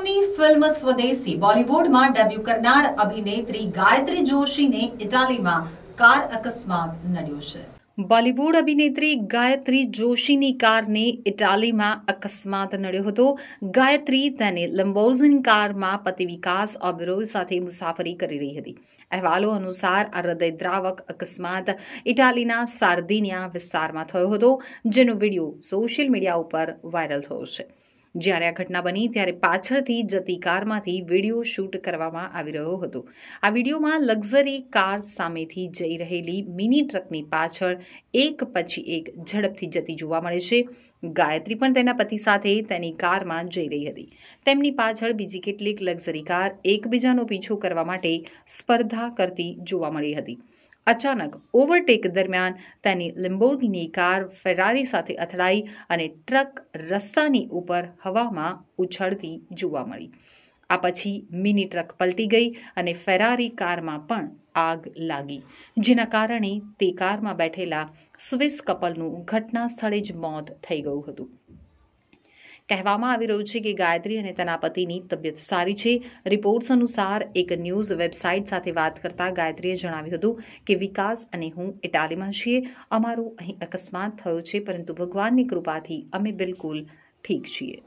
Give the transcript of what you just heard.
નામની ફિલ્મ સ્વદેશી બોલિવૂડમાં ડેબ્યુ કરનાર અભિનેત્રી ગાયત્રી જોશીને ઇટાલીમાં કાર અકસ્માત નડ્યો છે બોલિવૂડ અભિનેત્રી ગાયત્રી જોશીની કારને ઇટાલીમાં અકસ્માત નડ્યો હતો ગાયત્રી તેને લંબોઝન કારમાં પતિ વિકાસ ઓબેરોય સાથે મુસાફરી કરી રહી હતી અહેવાલો અનુસાર આ હૃદયદ્રાવક અકસ્માત ઇટાલીના સાર્દિનિયા વિસ્તારમાં થયો હતો જેનો વિડીયો સોશિયલ મીડિયા ઉપર વાયરલ થયો છે જ્યારે આ ઘટના બની ત્યારે પાછળથી જતી કારમાંથી વિડીયો શૂટ કરવામાં આવી રહ્યો હતો આ વિડીયોમાં લક્ઝરી કાર સામેથી જઈ રહેલી મિની ટ્રકની પાછળ એક પછી એક ઝડપથી જતી જોવા મળે છે ગાયત્રી પણ તેના પતિ સાથે તેની કારમાં જઈ રહી હતી તેમની પાછળ બીજી કેટલીક લક્ઝરી કાર એકબીજાનો પીછો કરવા માટે સ્પર્ધા કરતી જોવા મળી હતી અચાનક ઓવરટેક દરમિયાન તેની લિમ્બોર્ગિની કાર ફેરારી સાથે અથડાઈ અને ટ્રક રસ્તાની ઉપર હવામાં ઉછળતી જોવા મળી આ પછી મિની ટ્રક પલટી ગઈ અને ફેરારી કારમાં પણ આગ લાગી જેના કારણે તે કારમાં બેઠેલા સ્વિસ કપલનું ઘટના સ્થળે જ મોત થઈ ગયું હતું કહેવામાં આવી રહ્યું છે કે ગાયત્રી અને તેના પતિની તબિયત સારી છે રિપોર્ટ્સ અનુસાર એક ન્યૂઝ વેબસાઇટ સાથે વાત કરતા ગાયત્રીએ જણાવ્યું હતું કે વિકાસ અને હું ઇટાલીમાં છીએ અમારું અહીં અકસ્માત થયો છે પરંતુ ભગવાનની કૃપાથી અમે બિલકુલ ઠીક છીએ